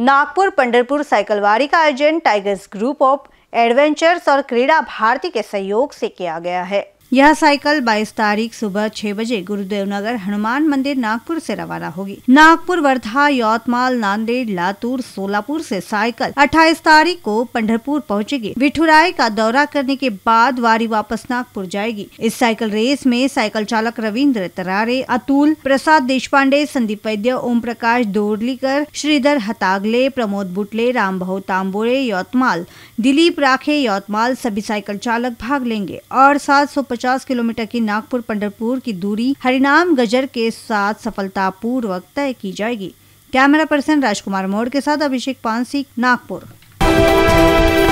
नागपुर पंडरपुर साइकिलवारी का आयोजन tigers group of adventures और क्रीड़ा भारती के सहयोग से किया गया है यह साइकिल 22 तारीख सुबह छह बजे गुरुदेव नगर हनुमान मंदिर नागपुर से रवाना होगी नागपुर वर्धा यौतमाल नांदेड़ लातूर सोलापुर से साइकिल 28 तारीख को पंढरपुर पहुंचेगी विठुराय का दौरा करने के बाद वारी वापस नागपुर जाएगी इस साइकिल रेस में साइकिल चालक रविन्द्र तरारे अतुल प्रसाद देशपांडे संदीप वैद्य ओम प्रकाश दोरलीकर श्रीधर हतागले प्रमोद बुटले भाव तांबोरे यौतमाल दिलीप राखे यौतमाल सभी साइकिल चालक भाग लेंगे और सात 150 किलोमीटर की नागपुर पंडरपुर की दूरी हरिनाम गजर के साथ सफलतापूर्वक तय की जाएगी कैमरा पर्सन राजकुमार मोड़ के साथ अभिषेक पानसी नागपुर